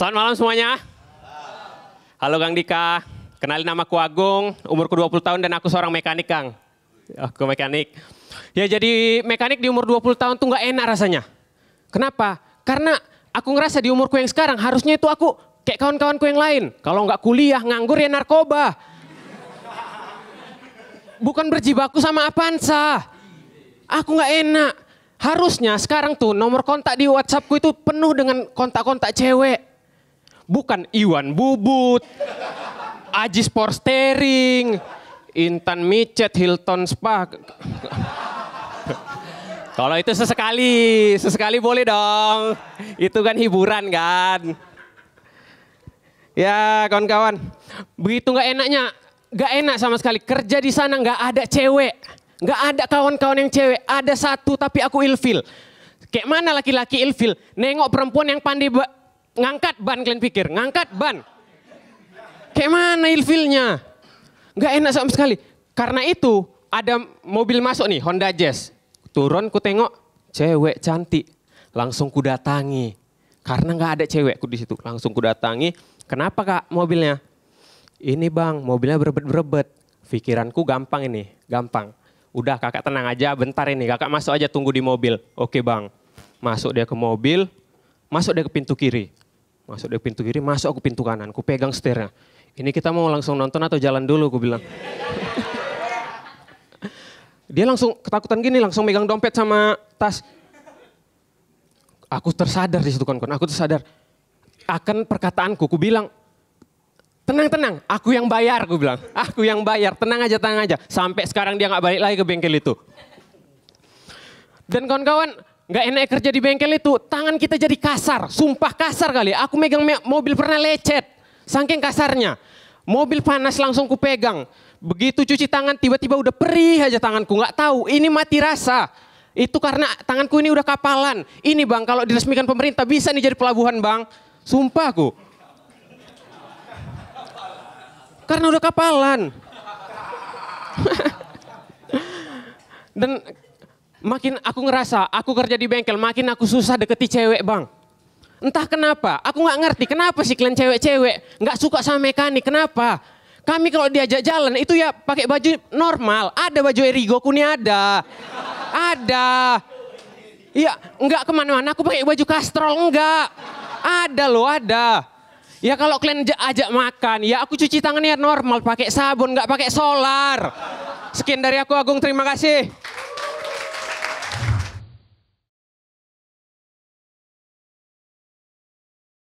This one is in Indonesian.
Selamat malam semuanya. Halo Kang Dika. Kenalin nama ku Agung, umurku 20 tahun dan aku seorang mekanik Kang. Ya, aku mekanik. Ya jadi mekanik di umur 20 tahun tuh gak enak rasanya. Kenapa? Karena aku ngerasa di umurku yang sekarang harusnya itu aku kayak kawan-kawanku yang lain. Kalau nggak kuliah, nganggur ya narkoba. Bukan berjibaku sama Avanza. Aku nggak enak. Harusnya sekarang tuh nomor kontak di WhatsAppku itu penuh dengan kontak-kontak cewek bukan Iwan Bubut, Ajis Porstering, Intan Micet, Hilton Spa. Kalau itu sesekali, sesekali boleh dong. Itu kan hiburan kan. Ya kawan-kawan, begitu nggak enaknya, nggak enak sama sekali. Kerja di sana nggak ada cewek, nggak ada kawan-kawan yang cewek. Ada satu tapi aku ilfil. Kayak mana laki-laki ilfil? Nengok perempuan yang pandai ngangkat ban kalian pikir, ngangkat ban. Kayak mana ilfilnya? Nggak enak sama sekali. Karena itu ada mobil masuk nih, Honda Jazz. Turun ku tengok, cewek cantik. Langsung ku datangi. Karena nggak ada cewek di situ. Langsung ku datangi. Kenapa kak mobilnya? Ini bang, mobilnya berebet-berebet. Pikiranku gampang ini, gampang. Udah kakak tenang aja, bentar ini. Kakak masuk aja tunggu di mobil. Oke bang. Masuk dia ke mobil, masuk dia ke pintu kiri. Masuk dari pintu kiri, masuk aku pintu kanan. Ku pegang setirnya. Ini kita mau langsung nonton atau jalan dulu, ku bilang. Dia langsung ketakutan gini, langsung megang dompet sama tas. Aku tersadar di situ kan, aku tersadar. Akan perkataanku, ku bilang, tenang tenang aku yang bayar aku bilang aku yang bayar tenang aja tenang aja sampai sekarang dia nggak balik lagi ke bengkel itu dan kawan-kawan nggak enak kerja di bengkel itu, tangan kita jadi kasar, sumpah kasar kali. Aku megang mobil pernah lecet, saking kasarnya. Mobil panas langsung ku pegang Begitu cuci tangan tiba-tiba udah perih aja tanganku, nggak tahu. Ini mati rasa. Itu karena tanganku ini udah kapalan. Ini bang, kalau diresmikan pemerintah bisa nih jadi pelabuhan bang. Sumpah aku. Karena udah kapalan. Dan makin aku ngerasa aku kerja di bengkel makin aku susah deketi cewek bang. Entah kenapa, aku nggak ngerti kenapa sih kalian cewek-cewek nggak suka sama mekanik, kenapa? Kami kalau diajak jalan itu ya pakai baju normal, ada baju Erigo kuni ada, ada. Iya, nggak kemana-mana aku pakai baju kastrol nggak, ada loh ada. Ya kalau kalian ajak makan, ya aku cuci tangannya normal, pakai sabun, nggak pakai solar. Sekian dari aku Agung, terima kasih.